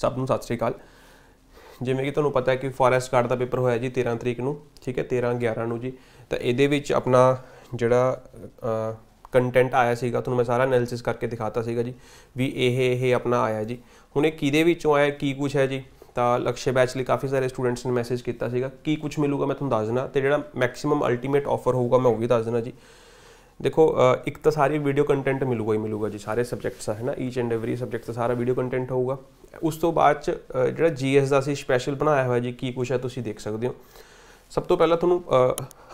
ਸਭ ਨੂੰ ਸਤਿ ਸ਼੍ਰੀ ਅਕਾਲ ਜਿਵੇਂ ਕਿ ਤੁਹਾਨੂੰ ਪਤਾ ਹੈ ਕਿ ਫੋਰੈਸਟ ਗਾਰਡ ਦਾ ਪੇਪਰ ਹੋਇਆ ਜੀ 13 ਤਰੀਕ ਨੂੰ ਠੀਕ ਹੈ 13 11 ਨੂੰ ਜੀ ਤਾਂ ਇਹਦੇ ਵਿੱਚ ਆਪਣਾ ਜਿਹੜਾ ਕੰਟੈਂਟ ਆਇਆ ਸੀਗਾ ਤੁਹਾਨੂੰ ਮੈਂ ਸਾਰਾ ਐਨਾਲਿਸਿਸ ਕਰਕੇ ਦਿਖਾਤਾ ਸੀਗਾ ਜੀ ਵੀ ਇਹ ਇਹ ਆਪਣਾ ਆਇਆ ਜੀ ਹੁਣ ਇਹ ਕਿਹਦੇ ਵਿੱਚੋਂ ਆਇਆ ਕੀ ਕੁਝ ਹੈ ਜੀ ਤਾਂ ਲਕਸ਼ੇ ਬੈਚ ਲਈ ਕਾਫੀ ਸਾਰੇ ਸਟੂਡੈਂਟਸ ਨੇ ਮੈਸੇਜ ਕੀਤਾ ਸੀਗਾ ਕੀ ਕੁਝ ਮਿਲੂਗਾ ਮੈਂ ਤੁਹਾਨੂੰ ਦੱਸ ਦੇਣਾ ਤੇ ਜਿਹੜਾ ਮੈਕਸਿਮਮ ਅਲਟੀਮੇਟ ਆਫਰ ਹੋਊਗਾ ਮੈਂ ਉਹ ਵੀ ਦੱਸ ਦੇਣਾ ਜੀ ਦੇਖੋ ਇੱਕ ਤਾਂ ਸਾਰੀ ਵੀਡੀਓ ਕੰਟੈਂਟ ਮਿਲੂਗਾ ਹੀ ਮਿਲੂਗਾ ਜੀ ਸਾਰੇ ਸਬਜੈਕਟਸ ਹੈ ਨਾ ਈਚ ਐਂਡ ਐਵਰੀ ਸਬਜੈਕਟ ਦਾ ਸਾਰਾ ਵੀਡੀਓ ਕੰਟੈਂਟ ਹੋਊਗਾ ਉਸ ਤੋਂ ਬਾਅਦ ਚ ਜਿਹੜਾ ਜੀਐਸ ਦਾ ਅਸੀਂ ਸਪੈਸ਼ਲ ਬਣਾਇਆ ਹੋਇਆ ਜੀ ਕੀ ਕੁਝ ਹੈ ਤੁਸੀਂ ਦੇਖ ਸਕਦੇ ਹੋ ਸਭ ਤੋਂ ਪਹਿਲਾਂ ਤੁਹਾਨੂੰ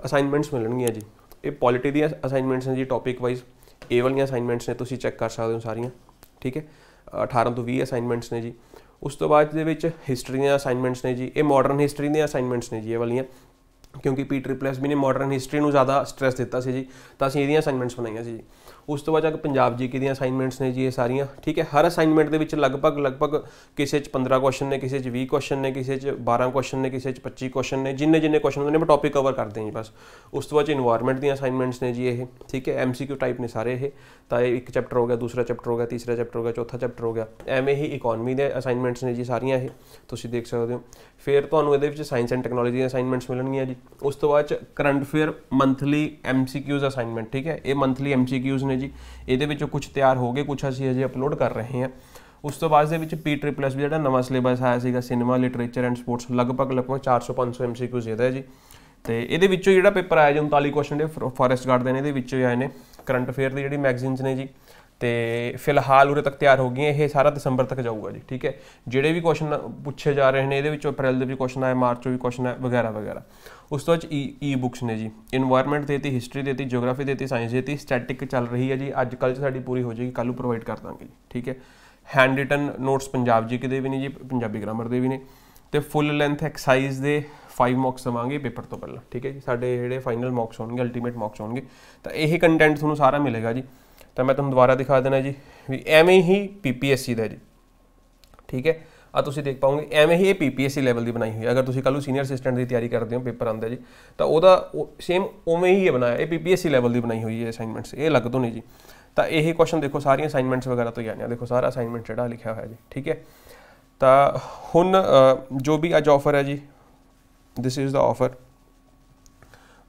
ਅਸਾਈਨਮੈਂਟਸ ਮਿਲਣਗੀਆਂ ਜੀ ਇਹ ਪੋਲਿਟੀ ਦੀਆਂ ਅਸਾਈਨਮੈਂਟਸ ਨੇ ਜੀ ਟੌਪਿਕ ਵਾਈਜ਼ ਇਹ ਵਾਲੀਆਂ ਅਸਾਈਨਮੈਂਟਸ ਨੇ ਤੁਸੀਂ ਚੈੱਕ ਕਰ ਸਕਦੇ ਹੋ ਸਾਰੀਆਂ ਠੀਕ ਹੈ 18 ਤੋਂ 20 ਅਸਾਈਨਮੈਂਟਸ ਨੇ ਜੀ ਉਸ ਤੋਂ ਬਾਅਦ ਦੇ ਵਿੱਚ ਹਿਸਟਰੀ ਦੀਆਂ ਅਸਾਈਨਮੈਂਟਸ ਨੇ ਜੀ ਇਹ ਮਾਡਰਨ ਹਿਸਟਰੀ ਦੀਆਂ ਅਸਾਈਨਮੈਂਟਸ ਨੇ ਜੀ ਇਹ ਵਾਲੀਆਂ ਕਿਉਂਕਿ ਪੀ ਟ੍ਰਿਪਲ ਐਸ ਬੀ ਨੇ ਮਾਡਰਨ ਹਿਸਟਰੀ ਨੂੰ ਜ਼ਿਆਦਾ ਸਟ्रेस ਦਿੱਤਾ ਸੀ ਜੀ ਤਾਂ ਅਸੀਂ ਇਹਦੀਆਂ ਅਸਾਈਨਮੈਂਟਸ ਬਣਾਈਆਂ ਸੀ ਜੀ ਉਸ ਤੋਂ ਬਾਅਦ ਆ ਪੰਜਾਬ ਜੀਕੇ ਦੀਆਂ ਅਸਾਈਨਮੈਂਟਸ ਨੇ ਜੀ ਇਹ ਸਾਰੀਆਂ ਠੀਕ ਹੈ ਹਰ ਅਸਾਈਨਮੈਂਟ ਦੇ ਵਿੱਚ ਲਗਭਗ ਲਗਭਗ ਕਿਸੇ 'ਚ 15 ਕੁਐਸਚਨ ਨੇ ਕਿਸੇ 'ਚ 20 ਕੁਐਸਚਨ ਨੇ ਕਿਸੇ 'ਚ 12 ਕੁਐਸਚਨ ਨੇ ਕਿਸੇ 'ਚ 25 ਕੁਐਸਚਨ ਨੇ ਜਿੰਨੇ ਜਿੰਨੇ ਕੁਐਸਚਨ ਹੁੰਦੇ ਨੇ ਮੈਂ ਟੌਪਿਕ ਕਵਰ ਕਰਦੇ ਹਾਂ ਬਸ ਉਸ ਤੋਂ ਬਾਅਦ এনवायरमेंट ਦੀਆਂ ਅਸਾਈਨਮੈਂਟਸ ਨੇ ਜੀ ਇਹ ਠੀਕ ਹੈ ਐਮਸੀਕਿਊ ਟਾਈਪ ਨੇ ਸਾਰੇ ਇਹ ਤਾਂ ਇਹ ਇੱਕ ਚੈਪਟਰ ਹੋ ਗਿਆ ਦੂਸਰਾ ਚੈਪਟਰ ਹੋ ਗਿਆ ਤੀਸਰਾ ਚੈਪਟਰ ਹੋ ਗਿਆ ਚੌਥਾ ਚੈਪਟਰ ਹੋ ਗਿਆ ਐਵੇਂ ਹੀ ਇਕਨੋਮੀ ਦੇ ਅਸਾਈਨਮੈਂਟਸ ਨੇ ਜੀ ਸਾਰੀਆਂ ਇਹ ਤੁਸੀਂ ਦੇਖ ਸਕਦੇ ਹੋ ਫਿਰ ਤੁਹਾਨੂੰ ਇਹਦੇ ਵਿੱਚ ਸਾਇੰਸ ਐਂਡ ਟੈਕਨੋਲੋਜੀ ਦੀਆਂ ਅਸਾਈਨਮੈਂਟਸ ਮਿਲਣਗੀਆਂ ਜੀ ਉਸ ਤੋਂ ਬਾਅਦ current affair monthly MCQs assignment ਠੀਕ ਹੈ ਇਹ ਮੰਥਲੀ ਐਮਸੀਕਿਊਜ਼ ਨੇ ਜੀ ਇਹਦੇ ਵਿੱਚੋਂ ਕੁਝ ਤਿਆਰ ਹੋ ਗਏ ਕੁਝ ਅਸੀਂ ਅਜੇ ਅਪਲੋਡ ਕਰ ਰਹੇ ਹਾਂ ਉਸ ਤੋਂ ਬਾਅਦ ਦੇ ਵਿੱਚ ਪੀ ਟ੍ਰਿਪਲ ਐਸ ਵੀ ਜਿਹੜਾ ਨਵਾਂ ਸਿਲੇਬਸ ਆਇਆ ਸੀਗਾ ਸਿਨੇਮਾ ਲਿਟਰੇਚਰ ਐਂਡ ਸਪੋਰਟਸ ਲਗਭਗ ਲਗਭਗ 400 500 ਐਮਸੀਕਿਊਜ਼ ਇਹਦਾ ਹੈ ਜੀ ਤੇ ਇਹਦੇ ਵਿੱਚੋਂ ਜਿਹੜਾ ਪੇਪਰ ਆਇਆ ਜੀ 39 ਕੁਐਸਚਨ ਦੇ ਫੋਰੈਸਟ ਗਾਰਡ ਦੇ ਨੇ ਇਹਦੇ ਵਿੱਚੋਂ ਆਏ ਨੇ ਕਰੰਟ ਅਫੇਅਰ ਦੀ ਜਿਹੜੀ ਮੈਗਜ਼ੀਨਸ ਨੇ ਜੀ ਤੇ ਫਿਲਹਾਲ ਉਰੇ ਤੱਕ ਤਿਆਰ ਹੋ ਗਈਆਂ ਇਹ ਸਾਰਾ ਦਸੰਬਰ ਤੱਕ ਜਾਊਗਾ ਜੀ ਠੀਕ ਹੈ ਜਿਹੜੇ ਵੀ ਕੁਐਸਚਨ ਪੁੱਛੇ ਜਾ ਰਹੇ ਨੇ ਇਹਦੇ ਵਿੱਚੋਂ ਅਪ੍ਰੈਲ ਦੇ ਵੀ ਕੁਐਸਚਨ ਆਏ ਮਾਰਚ ਦੇ ਵੀ ਕੁਐਸਚਨ ਆਏ ਵਗੈਰਾ ਵਗੈਰਾ ਉਸ ਤੋਂ ਬਾਅਦ ਈ ਬੁੱਕਸ e- ਨੇ ਜੀ এনवायरमेंट ਦੇਤੀ ਹਿਸਟਰੀ ਦੇਤੀ ਜੀਓਗ੍ਰਾਫੀ ਦੇਤੀ ਸਾਇੰਸ ਦੇਤੀ ਸਟੈਟਿਕ ਚੱਲ ਰਹੀ ਹੈ ਜੀ ਅੱਜ ਕੱਲ ਚ ਸਾਡੀ ਪੂਰੀ ਹੋ ਜਾਏਗੀ ਕੱਲ ਨੂੰ ਪ੍ਰੋਵਾਈਡ ਕਰ ਦਾਂਗੇ ਜੀ ਠੀਕ ਹੈ ਹੈਂਡ ਰਿਟਨ ਨੋਟਸ ਪੰਜਾਬ ਜੀ ਦੇ ਵੀ ਨੇ ਜੀ ਪੰਜਾਬੀ ਗ੍ਰਾਮਰ ਦੇ ਵੀ ਨੇ ਤੇ ਫੁੱਲ ਲੈਂਥ ਐਕਸਰਸਾਈਜ਼ ਦੇ 5 ਮਾਰਕਸ ਦਵਾਂਗੇ ਪੇਪਰ ਤੋਂ ਪਹਿਲਾਂ ਠੀਕ ਹੈ ਜੀ ਸਾਡੇ ਜਿਹੜੇ ਫਾਈਨਲ ਮਾਰਕਸ ਹੋਣਗੇ ਅਲਟੀਮੇਟ ਮਾਰਕਸ ਹੋਣਗੇ ਤਾਂ ਇਹ ਕੰਟੈਂਟ ਤੁਹਾਨੂੰ ਸਾਰਾ ਮਿਲੇਗਾ ਜੀ ਤਾਂ ਮੈਂ ਤੁਹਾਨੂੰ ਦੁਬਾਰਾ ਦਿਖਾ ਦੇਣਾ ਜੀ ਵੀ ਐਵੇਂ ਹੀ ਪੀਪੀਐਸਸੀ ਦਾ ਜੀ ਠੀਕ ਹੈ ਆ ਤੁਸੀਂ ਦੇਖ ਪਾਉਂਗੇ ਐਵੇਂ ਹੀ ਇਹ ਪੀਪੀਐਸਸੀ ਲੈਵਲ ਦੀ ਬਣਾਈ ਹੋਈ ਹੈ ਅਗਰ ਤੁਸੀਂ ਕੱਲੂ ਸੀਨੀਅਰ ਅਸਿਸਟੈਂਟ ਦੀ ਤਿਆਰੀ ਕਰਦੇ ਹੋ ਪੇਪਰ ਆਉਂਦਾ ਜੀ ਤਾਂ ਉਹਦਾ ਸੇਮ ਉਵੇਂ ਹੀ ਇਹ ਬਣਾਇਆ ਇਹ ਪੀਪੀਐਸਸੀ ਲੈਵਲ ਦੀ ਬਣਾਈ ਹੋਈ ਹੈ ਅਸਾਈਨਮੈਂਟਸ ਇਹ ਲੱਗ ਤੋਂ ਨਹੀਂ ਜੀ ਤਾਂ ਇਹ ਕੁਐਸਚਨ ਦੇਖੋ ਸਾਰੀਆਂ ਅਸਾਈਨਮੈਂਟਸ ਵਗੈਰਾ ਤੋਂ ਹੀ ਆਣੀਆਂ ਦੇਖੋ ਸਾਰਾ ਅਸਾਈਨਮੈਂਟ ਜਿਹੜਾ ਲਿਖਿਆ ਹੋਇਆ ਜੀ ਠੀਕ ਹੈ ਤਾਂ ਹੁਣ ਜੋ ਵੀ ਅੱਜ ਆਫਰ ਹੈ ਜੀ ਦਿਸ ਇਜ਼ ਦਾ ਆਫਰ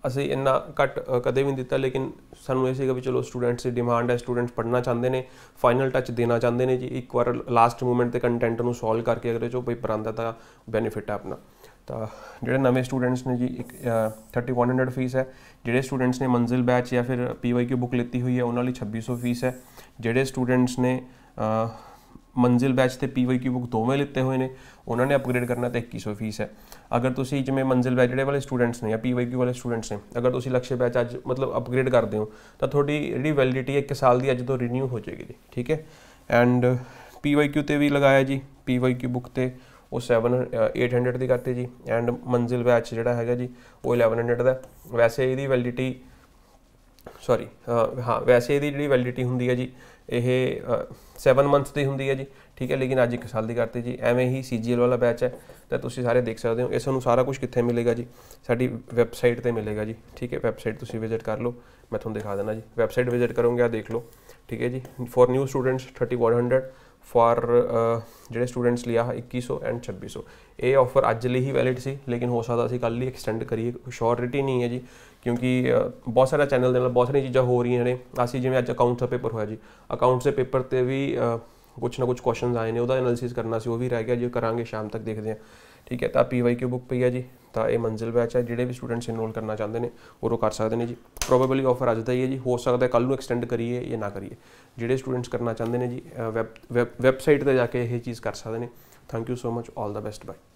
ਅਸੀਂ ਇੰਨਾ ਘੱਟ ਕਦੇ ਵੀ ਨਹੀਂ ਦਿੱਤਾ ਲੇਕਿਨ ਸਾਨੂੰ ਇਹ ਸੀਗਾ ਵੀ ਚਲੋ ਸਟੂਡੈਂਟਸ ਦੀ ਡਿਮਾਂਡ ਹੈ ਸਟੂਡੈਂਟਸ ਪੜ੍ਹਨਾ ਚਾਹੁੰਦੇ ਨੇ ਫਾਈਨਲ ਟੱਚ ਦੇਣਾ ਚਾਹੁੰਦੇ ਨੇ ਜੀ ਇੱਕ ਵਾਰ ਲਾਸਟ ਮੂਮੈਂਟ ਤੇ ਕੰਟੈਂਟ ਨੂੰ ਸੋਲਵ ਕਰਕੇ ਅਗਰ ਜੋ ਕੋਈ ਪਰਾਂਦਾ ਤਾਂ ਬੈਨੀਫਿਟ ਹੈ ਆਪਣਾ ਤਾਂ ਜਿਹੜੇ ਨਵੇਂ ਸਟੂਡੈਂਟਸ ਨੇ ਜੀ ਇੱਕ 3100 ਫੀਸ ਹੈ ਜਿਹੜੇ ਸਟੂਡੈਂਟਸ ਨੇ ਮੰਜ਼ਿਲ ਬੈਚ ਜਾਂ ਫਿਰ ਪੀਵਾਈਕਿਊ ਬੁੱਕ ਲਿੱਤੀ ਹੋਈ ਹੈ ਉਹਨਾਂ ਲਈ 2600 ਫੀਸ ਹੈ ਜਿਹੜੇ ਸਟੂਡੈਂਟਸ ਨੇ ਮੰਜ਼ਿਲ ਬੈਚ ਤੇ ਪੀਵਾਈਕਿਊ ਬੁੱਕ ਦੋਵੇਂ ਲਿੱਤੇ ਹੋਏ ਨੇ ਉਹਨਾਂ ਨੇ ਅਪਗ੍ਰੇਡ ਕਰਨਾ ਤੇ 2100 ਫੀਸ ਹੈ ਅਗਰ ਤੁਸੀਂ ਜਿਵੇਂ ਮੰਜ਼ਿਲ ਬੈਚ ਜਿਹੜੇ ਵਾਲੇ ਸਟੂਡੈਂਟਸ ਨੇ ਜਾਂ ਕਿਊ ਵਾਲੇ ਸਟੂਡੈਂਟਸ ਨੇ ਅਗਰ ਤੁਸੀਂ ਲਕਸ਼ੇ ਬੈਚ ਅੱਜ ਮਤਲਬ ਅਪਗ੍ਰੇਡ ਕਰਦੇ ਹੋ ਤਾਂ ਤੁਹਾਡੀ ਜਿਹੜੀ ਵੈਲਿਡਿਟੀ ਹੈ 1 ਸਾਲ ਦੀ ਅੱਜ ਤੋਂ ਰੀਨਿਊ ਹੋ ਜਾਏਗੀ ਜੀ ਠੀਕ ਹੈ ਐਂਡ ਕਿਊ ਤੇ ਵੀ ਲਗਾਇਆ ਜੀ ਪੀਵਾਈਕਿਊ ਬੁੱਕ ਤੇ ਉਹ 7 800 ਦੀ ਕਰਤੇ ਜੀ ਐਂਡ ਮੰਜ਼ਿਲ ਬੈਚ ਜਿਹੜਾ ਹੈਗਾ ਜੀ ਉਹ 1100 ਦਾ ਵੈਸੇ ਇਹਦੀ ਵੈਲਿਡਿਟੀ ਸੌਰੀ ਹਾਂ ਵੈਸੇ ਇਹਦੀ ਜਿਹੜੀ ਵੈਲਿਡਿਟੀ ਹੁੰਦੀ ਹੈ ਜੀ ਇਹ 7 ਮੰਥ ਦੀ ਹੁੰਦੀ ਹੈ ਜੀ ਠੀਕ ਹੈ ਲੇਕਿਨ ਅੱਜ ਇੱਕ ਸਾਲ ਦੀ ਕਰਤੀ ਜੀ ਐਵੇਂ ਹੀ ਸੀਜੀਐਲ ਵਾਲਾ ਬੈਚ ਹੈ ਤਾਂ ਤੁਸੀਂ ਸਾਰੇ ਦੇਖ ਸਕਦੇ ਹੋ ਇਸ ਨੂੰ ਸਾਰਾ ਕੁਝ ਕਿੱਥੇ ਮਿਲੇਗਾ ਜੀ ਸਾਡੀ ਵੈਬਸਾਈਟ ਤੇ ਮਿਲੇਗਾ ਜੀ ਠੀਕ ਹੈ ਵੈਬਸਾਈਟ ਤੁਸੀਂ ਵਿਜ਼ਿਟ ਕਰ ਲਓ ਮੈਂ ਤੁਹਾਨੂੰ ਦਿਖਾ ਦਿੰਦਾ ਜੀ ਵੈਬਸਾਈਟ ਵਿਜ਼ਿਟ ਕਰੋਗੇ ਆ ਦੇਖ ਲਓ ਠੀਕ ਹੈ ਜੀ ਫॉर ਨਿਊ ਸਟੂਡੈਂਟਸ 3100 ਫਾਰ ਜਿਹੜੇ ਸਟੂਡੈਂਟਸ ਲਈ ਆ 2100 ਐਂਡ 2600 ਇਹ ਆਫਰ ਅੱਜ ਲਈ ਹੀ ਵੈਲਿਡ ਸੀ ਲੇਕਿਨ ਹੋ ਸਕਦਾ ਸੀ ਕੱਲ ਲਈ ਐਕਸਟੈਂਡ ਕਰੀਏ ਸ਼ੋਰਿਟੀ ਨਹੀਂ ਹੈ ਜੀ ਕਿਉਂਕਿ ਬਹੁਤ ਸਾਰਾ ਚੈਨਲ ਦੇ ਨਾਲ ਬਹੁਤ ਸਾਰੀਆਂ ਚੀਜ਼ਾਂ ਹੋ ਰਹੀਆਂ ਨੇ ਅਸੀਂ ਜਿਵੇਂ ਅੱਜ ਅਕਾਊਂਟਸ ਦਾ ਪੇਪਰ ਹੋਇਆ ਜੀ ਅਕਾਊਂਟਸ ਦੇ ਪੇਪਰ ਤੇ ਵੀ ਕੁਝ ਨਾ ਕੁਝ ਕੁਐਸਚਨਸ ਆਏ ਨੇ ਉਹਦਾ ਐਨਾਲਿਸਿਸ ਕਰਨਾ ਸੀ ਉਹ ਵੀ ਰਹਿ ਗਿਆ ਜੇ ਕਰਾਂਗੇ ਸ਼ਾਮ ਤੱਕ ਦੇਖਦੇ ਆ ਠੀਕ ਹੈ ਤਾਂ ਪੀਵਾਈਕਿਊ ਬੁੱਕ ਪਈ ਹੈ ਜੀ ਤਾਂ ਇਹ ਮੰਜ਼ਿਲ ਬੈਚ ਹੈ ਜਿਹੜੇ ਵੀ ਸਟੂਡੈਂਟਸ ਇਨਰੋਲ ਕਰਨਾ ਚਾਹੁੰਦੇ ਨੇ ਉਹ ਰੋ ਕਰ ਸਕਦੇ ਨੇ ਜੀ ਪ੍ਰੋਬੇਬਲੀ ਆਫਰ ਅੱਜ ਦਾ ਹੀ ਹੈ ਜੀ ਹੋ ਸਕਦਾ ਕੱਲ ਨੂੰ ਐਕਸਟੈਂਡ ਕਰੀਏ ਜਾਂ ਨਾ ਕਰੀਏ ਜਿਹੜੇ ਸਟੂਡੈਂਟਸ ਕਰਨਾ ਚਾਹੁੰਦੇ ਨੇ ਜੀ ਵੈਬ ਵੈਬਸਾਈਟ ਤੇ ਜਾ ਕੇ ਇਹ ਚੀਜ਼ ਕਰ ਸਕਦੇ ਨੇ thank you so much all the best bye